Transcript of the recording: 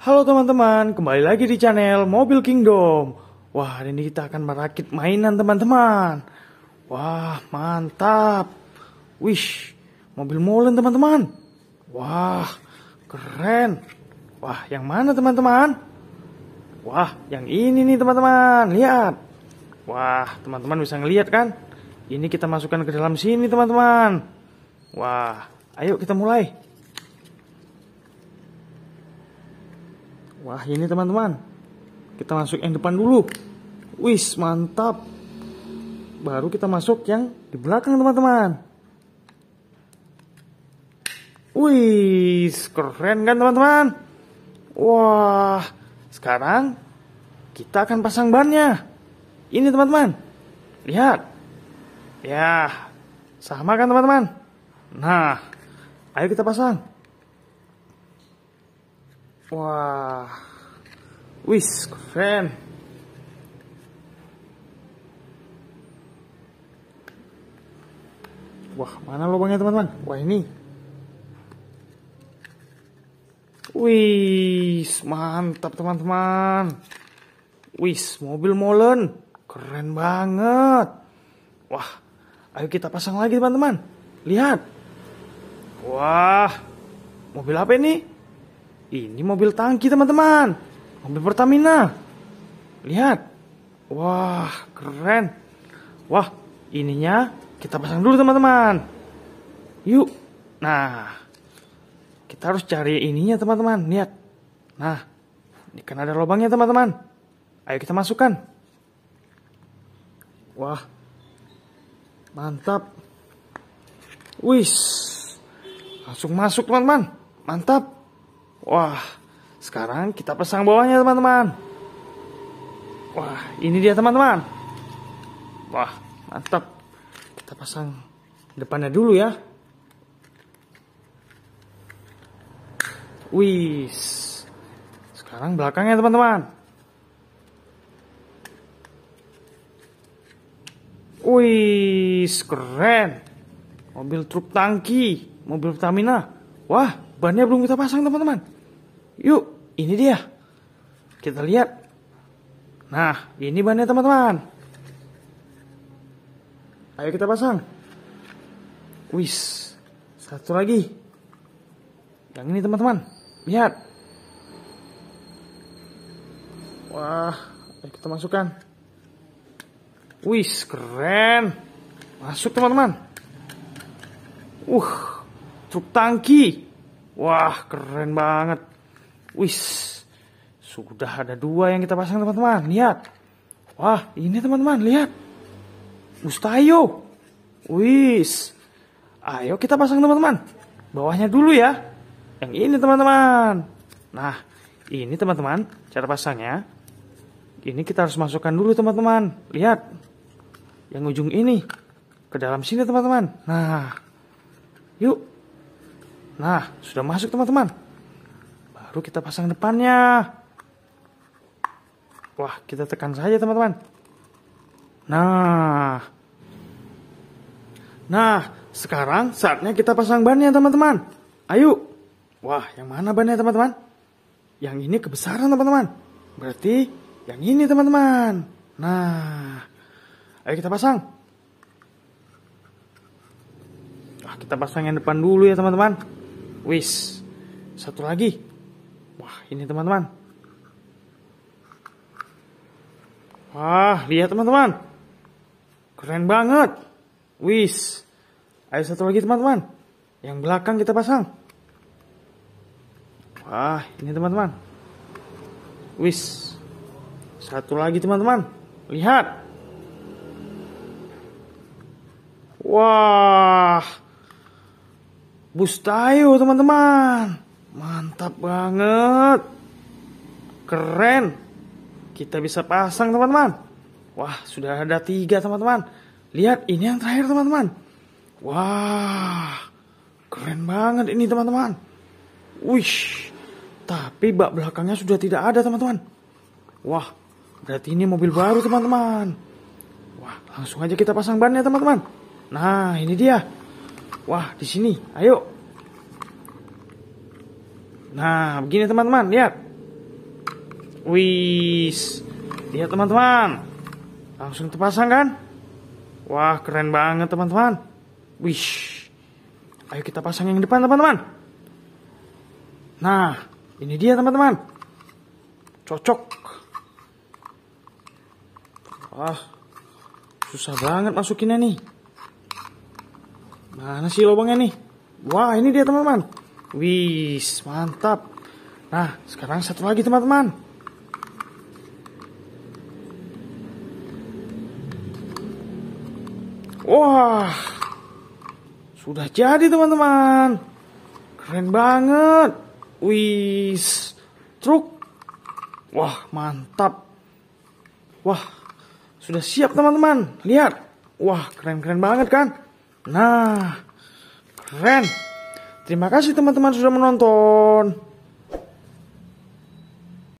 Halo teman-teman, kembali lagi di channel Mobil Kingdom. Wah, hari ini kita akan merakit mainan teman-teman. Wah, mantap. Wish, mobil molen teman-teman. Wah, keren. Wah, yang mana teman-teman? Wah, yang ini nih teman-teman. Lihat. Wah, teman-teman bisa ngelihat kan? Ini kita masukkan ke dalam sini teman-teman. Wah, ayo kita mulai. Wah ini teman-teman Kita masuk yang depan dulu Wis mantap Baru kita masuk yang di belakang teman-teman Wih keren kan teman-teman Wah sekarang kita akan pasang bannya Ini teman-teman Lihat Ya sama kan teman-teman Nah ayo kita pasang Wah. Wis, keren. Wah, mana lubangnya teman-teman? Wah, ini. Wis, mantap teman-teman. Wis, mobil molen. Keren banget. Wah, ayo kita pasang lagi teman-teman. Lihat. Wah, mobil apa ini? Ini mobil tangki teman-teman. Mobil Pertamina. Lihat. Wah, keren. Wah, ininya kita pasang dulu teman-teman. Yuk. Nah, kita harus cari ininya teman-teman. Lihat. Nah, ini kan ada lubangnya teman-teman. Ayo kita masukkan. Wah, mantap. Wis, langsung masuk teman-teman. Mantap. Wah, sekarang kita pasang bawahnya teman-teman. Wah, ini dia teman-teman. Wah, mantap. Kita pasang depannya dulu ya. Wis, sekarang belakangnya teman-teman. Wis, keren. Mobil truk tangki, mobil Pertamina. Wah, bannya belum kita pasang teman-teman. Yuk, ini dia. Kita lihat. Nah, ini bannya teman-teman. Ayo kita pasang. Wis, satu lagi. Yang ini teman-teman, lihat. Wah, ayo kita masukkan. Wis, keren. Masuk teman-teman. Uh, truk tangki. Wah, keren banget. Wis, sudah ada dua yang kita pasang teman-teman. Lihat. Wah, ini teman-teman, lihat. Mustayo. Wis. Ayo kita pasang teman-teman. Bawahnya dulu ya. Yang ini teman-teman. Nah, ini teman-teman cara pasangnya. Ini kita harus masukkan dulu teman-teman. Lihat. Yang ujung ini ke dalam sini teman-teman. Nah. Yuk. Nah, sudah masuk teman-teman baru kita pasang depannya. Wah, kita tekan saja teman-teman. Nah. Nah, sekarang saatnya kita pasang bannya teman-teman. Ayo. Wah, yang mana bannya teman-teman? Yang ini kebesaran teman-teman. Berarti yang ini teman-teman. Nah. Ayo kita pasang. Wah kita pasang yang depan dulu ya teman-teman. Wis. Satu lagi. Wah, ini teman-teman. Wah, lihat teman-teman. Keren banget. Wis. Ayo satu lagi teman-teman. Yang belakang kita pasang. Wah, ini teman-teman. Wis. Satu lagi teman-teman. Lihat. Wah. tayo teman-teman. Mantap banget. Keren. Kita bisa pasang teman-teman. Wah, sudah ada tiga teman-teman. Lihat, ini yang terakhir teman-teman. Wah, keren banget ini teman-teman. Wih, tapi bak belakangnya sudah tidak ada teman-teman. Wah, berarti ini mobil baru teman-teman. Wah, langsung aja kita pasang bannya teman-teman. Nah, ini dia. Wah, di sini. Ayo, Nah, begini teman-teman, lihat. Wis. Lihat teman-teman. Langsung terpasang kan? Wah, keren banget teman-teman. Wish. Ayo kita pasang yang depan teman-teman. Nah, ini dia teman-teman. Cocok. Wah, susah banget masukinnya nih. Mana sih lubangnya nih? Wah, ini dia teman-teman. Wih, mantap. Nah, sekarang satu lagi teman-teman. Wah, sudah jadi teman-teman. Keren banget. Wih, truk. Wah, mantap. Wah, sudah siap teman-teman. Lihat. Wah, keren-keren banget kan? Nah, keren. Terima kasih teman-teman sudah menonton.